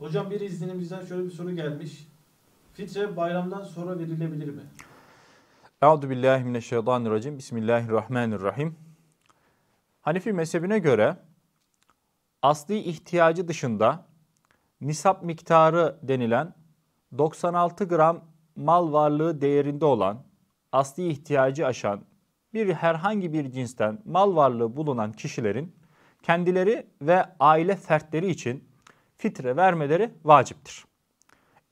Hocam bir izninimizden şöyle bir soru gelmiş. Fitre bayramdan sonra verilebilir mi? Euzu billahi mineşşeytanirracim. Bismillahirrahmanirrahim. Hanefi mezhebine göre asli ihtiyacı dışında nisap miktarı denilen 96 gram mal varlığı değerinde olan asli ihtiyacı aşan bir herhangi bir cinsten mal varlığı bulunan kişilerin kendileri ve aile fertleri için fitre vermeleri vaciptir.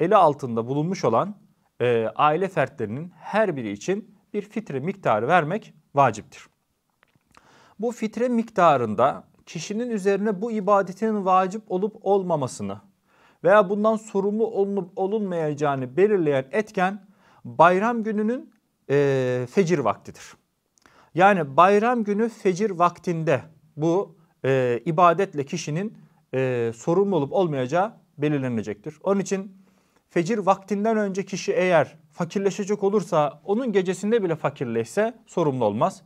Eli altında bulunmuş olan e, aile fertlerinin her biri için bir fitre miktarı vermek vaciptir. Bu fitre miktarında kişinin üzerine bu ibadetin vacip olup olmamasını veya bundan sorumlu olunup olunmayacağını belirleyen etken bayram gününün e, fecir vaktidir. Yani bayram günü fecir vaktinde bu e, ibadetle kişinin e, sorumlu olup olmayacağı belirlenecektir. Onun için fecir vaktinden önce kişi eğer fakirleşecek olursa onun gecesinde bile fakirleşse sorumlu olmaz.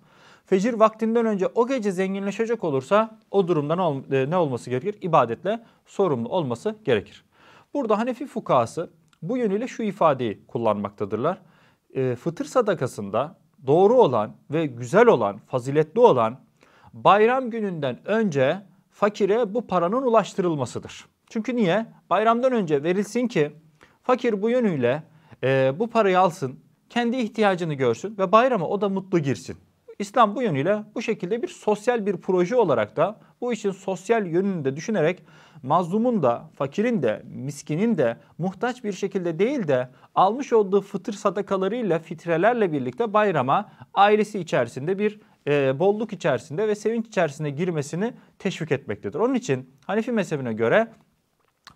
Fecir vaktinden önce o gece zenginleşecek olursa o durumda ne, ol, e, ne olması gerekir? İbadetle sorumlu olması gerekir. Burada Hanefi fukası bu yönüyle şu ifadeyi kullanmaktadırlar. E, fıtır sadakasında doğru olan ve güzel olan, faziletli olan bayram gününden önce fakire bu paranın ulaştırılmasıdır. Çünkü niye? Bayramdan önce verilsin ki fakir bu yönüyle e, bu parayı alsın, kendi ihtiyacını görsün ve bayrama o da mutlu girsin. İslam bu yönüyle bu şekilde bir sosyal bir proje olarak da bu işin sosyal yönünü de düşünerek mazlumun da, fakirin de, miskinin de muhtaç bir şekilde değil de almış olduğu fıtır sadakalarıyla, fitrelerle birlikte bayrama ailesi içerisinde bir e, bolluk içerisinde ve sevinç içerisinde girmesini teşvik etmektedir. Onun için Hanefi mezhebine göre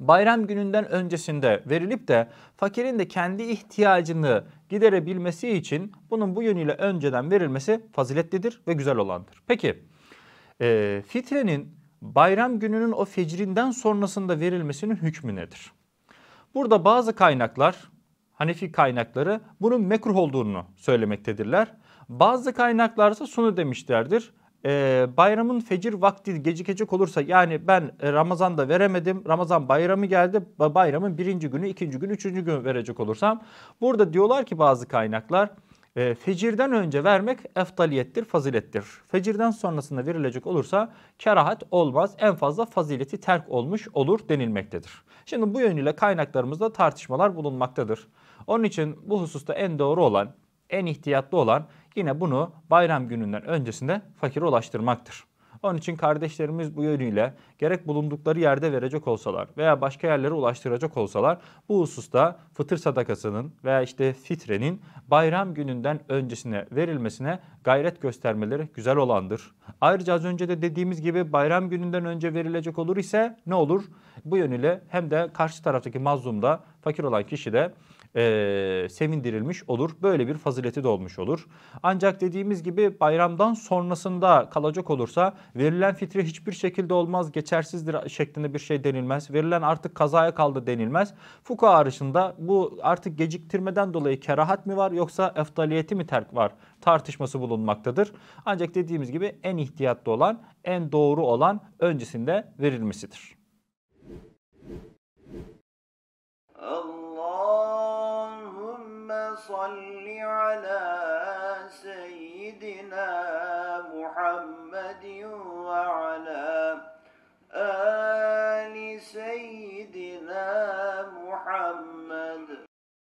bayram gününden öncesinde verilip de fakirin de kendi ihtiyacını giderebilmesi için bunun bu yönüyle önceden verilmesi faziletlidir ve güzel olandır. Peki e, fitrenin bayram gününün o fecrinden sonrasında verilmesinin hükmü nedir? Burada bazı kaynaklar, Hanefi kaynakları bunun mekruh olduğunu söylemektedirler. Bazı kaynaklarsa sunu demişlerdir. E, bayramın fecir vakti gecikecek olursa yani ben e, Ramazan'da veremedim. Ramazan bayramı geldi. Bayramın birinci günü, ikinci gün, üçüncü gün verecek olursam. Burada diyorlar ki bazı kaynaklar e, fecirden önce vermek eftaliyettir, fazilettir. Fecirden sonrasında verilecek olursa kerahat olmaz. En fazla fazileti terk olmuş olur denilmektedir. Şimdi bu yönüyle kaynaklarımızda tartışmalar bulunmaktadır. Onun için bu hususta en doğru olan, en ihtiyatlı olan yine bunu bayram gününden öncesinde fakire ulaştırmaktır. Onun için kardeşlerimiz bu yönüyle gerek bulundukları yerde verecek olsalar veya başka yerlere ulaştıracak olsalar bu hususta fıtır sadakasının veya işte fitrenin bayram gününden öncesine verilmesine gayret göstermeleri güzel olandır. Ayrıca az önce de dediğimiz gibi bayram gününden önce verilecek olur ise ne olur? Bu yönüyle hem de karşı taraftaki mazlumda fakir olan kişi de e, sevindirilmiş olur. Böyle bir fazileti de olmuş olur. Ancak dediğimiz gibi bayramdan sonrasında kalacak olursa verilen fitre hiçbir şekilde olmaz, geçersizdir şeklinde bir şey denilmez. Verilen artık kazaya kaldı denilmez. Fuka arışında bu artık geciktirmeden dolayı kerahat mi var yoksa eftaliyeti mi terk var tartışması bulunmaktadır. Ancak dediğimiz gibi en ihtiyatlı olan, en doğru olan öncesinde verilmesidir. صل على سيدنا محمد وعلى